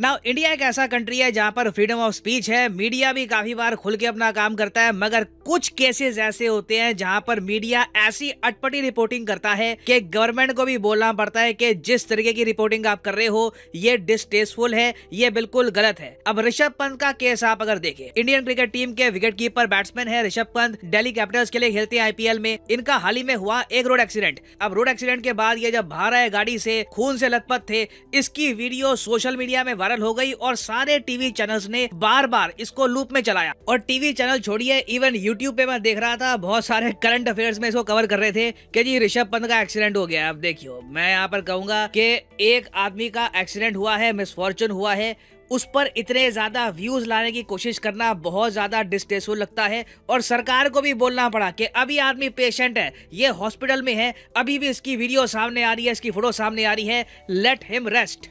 now India एक ऐसा country है जहां पर फ्रीडम ऑफ स्पीच है मीडिया भी काफी बार खुल के अपना काम करता है मगर कुछ केसेस ऐसे होते हैं जहां पर मीडिया ऐसी अटपटी रिपोर्टिंग करता है कि गवर्नमेंट को भी बोलना पड़ता है कि जिस तरीके की रिपोर्टिंग आप कर रहे हो ये डिस्टेस्टफुल है ये बिल्कुल गलत है अब ऋषभ पंत का केस आप अगर देखें इंडियन क्रिकेट टीम के विकेट कीपर बैट्समैन है ऋषभ पंत डेली कैपिटल्स के लिए खेलते हैं आईपीएल में इनका हाल ही में हुआ एक रोड एक्सीडेंट अब रोड एक्सीडेंट के बाद ये जब बाहर आए गाड़ी से खून से लथपथ थे इसकी वीडियो सोशल मीडिया में वायरल हो गई और सारे टीवी चैनल्स ने बार बार इसको लूप में चलाया और टीवी चैनल छोड़िए इवन यूट्यूब पे मैं देख रहा था बहुत सारे करंट अफेयर्स में इसको कवर कर रहे थे कि जी ऋषभ पंत का एक्सीडेंट हो गया अब देखियो मैं यहाँ पर कहूंगा कि एक आदमी का एक्सीडेंट हुआ है मिसफॉर्चून हुआ है उस पर इतने ज्यादा व्यूज लाने की कोशिश करना बहुत ज्यादा डिस्टेसफुल लगता है और सरकार को भी बोलना पड़ा कि अभी आदमी पेशेंट है ये हॉस्पिटल में है अभी भी इसकी वीडियो सामने आ रही है इसकी फोटो सामने आ रही है लेट हिम रेस्ट